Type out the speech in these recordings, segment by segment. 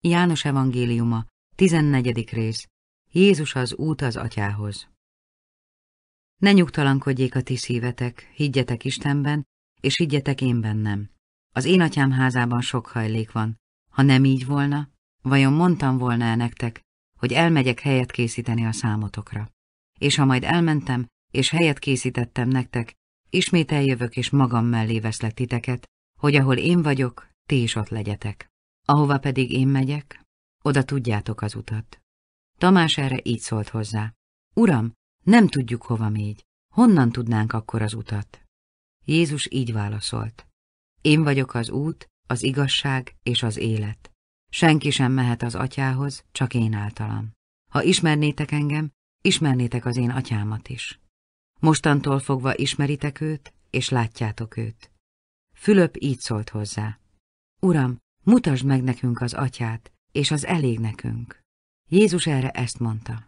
János evangéliuma, 14. rész. Jézus az út az atyához. Ne nyugtalankodjék a ti szívetek, higgyetek Istenben, és higgyetek én bennem. Az én atyám házában sok hajlék van. Ha nem így volna, vajon mondtam volna -e nektek, hogy elmegyek helyet készíteni a számotokra. És ha majd elmentem, és helyet készítettem nektek, ismét eljövök és magam mellé veszlek titeket, hogy ahol én vagyok, ti is ott legyetek. Ahova pedig én megyek, oda tudjátok az utat. Tamás erre így szólt hozzá. Uram, nem tudjuk, hova mégy. Honnan tudnánk akkor az utat? Jézus így válaszolt. Én vagyok az út, az igazság és az élet. Senki sem mehet az atyához, csak én általam. Ha ismernétek engem, ismernétek az én atyámat is. Mostantól fogva ismeritek őt, és látjátok őt. Fülöp így szólt hozzá. Uram, mutasd meg nekünk az atyát, és az elég nekünk. Jézus erre ezt mondta.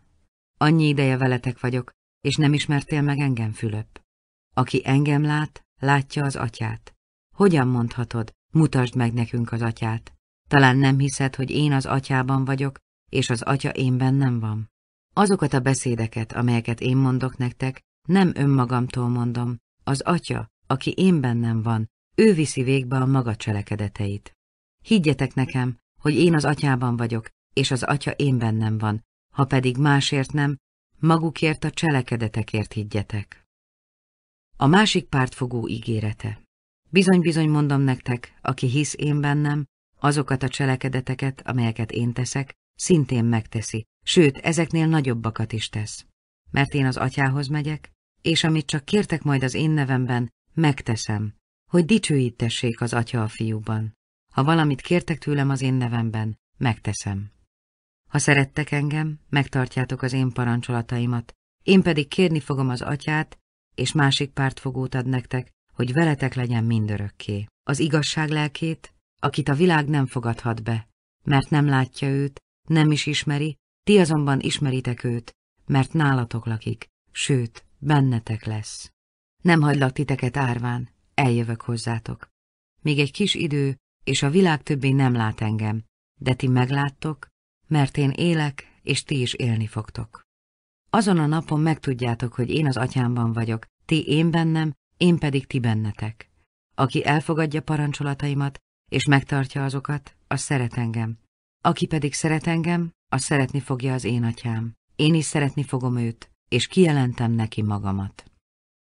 Annyi ideje veletek vagyok, és nem ismertél meg engem, Fülöp. Aki engem lát, látja az atyát. Hogyan mondhatod, mutasd meg nekünk az atyát? Talán nem hiszed, hogy én az atyában vagyok, és az atya én bennem van. Azokat a beszédeket, amelyeket én mondok nektek, nem önmagamtól mondom, az atya, aki én bennem van, ő viszi végbe a maga cselekedeteit. Higgyetek nekem, hogy én az atyában vagyok, és az atya én bennem van, ha pedig másért nem, magukért a cselekedetekért higgyetek. A másik pártfogó ígérete. Bizony-bizony mondom nektek, aki hisz én bennem, azokat a cselekedeteket, amelyeket én teszek, szintén megteszi, sőt, ezeknél nagyobbakat is tesz. Mert én az atyához megyek, és amit csak kértek majd az én nevemben, megteszem, hogy dicsőítessék az atya a fiúban. Ha valamit kértek tőlem az én nevemben, megteszem. Ha szerettek engem, megtartjátok az én parancsolataimat, én pedig kérni fogom az atyát, és másik pártfogót ad nektek, hogy veletek legyen mindörökké. Az igazság lelkét, akit a világ nem fogadhat be, mert nem látja őt, nem is ismeri, ti azonban ismeritek őt, mert nálatok lakik, sőt, bennetek lesz. Nem hagylak titeket árván, eljövök hozzátok. Még egy kis idő, és a világ többé nem lát engem, de ti megláttok, mert én élek, és ti is élni fogtok. Azon a napon megtudjátok, hogy én az atyámban vagyok, ti én bennem, én pedig ti bennetek. Aki elfogadja parancsolataimat, és megtartja azokat, az szeret engem. Aki pedig szeret engem, az szeretni fogja az én atyám. Én is szeretni fogom őt, és kijelentem neki magamat.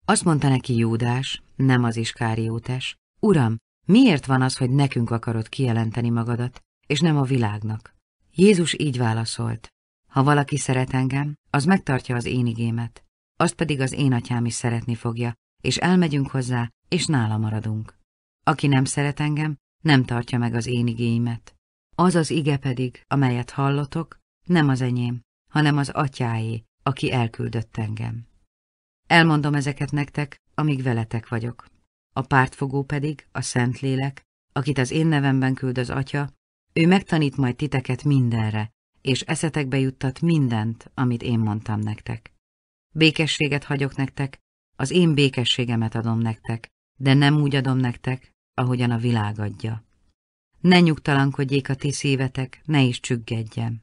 Azt mondta neki Júdás, nem az Iskáriótes, Uram, Miért van az, hogy nekünk akarod kijelenteni magadat, és nem a világnak? Jézus így válaszolt. Ha valaki szeret engem, az megtartja az én igémet, azt pedig az én atyám is szeretni fogja, és elmegyünk hozzá, és nála maradunk. Aki nem szeret engem, nem tartja meg az én igéimet. Az az ige pedig, amelyet hallotok, nem az enyém, hanem az atyáé, aki elküldött engem. Elmondom ezeket nektek, amíg veletek vagyok a pártfogó pedig, a Szentlélek, akit az én nevemben küld az Atya, ő megtanít majd titeket mindenre, és eszetekbe juttat mindent, amit én mondtam nektek. Békességet hagyok nektek, az én békességemet adom nektek, de nem úgy adom nektek, ahogyan a világ adja. Ne nyugtalankodjék a ti szívetek, ne is csüggedjen.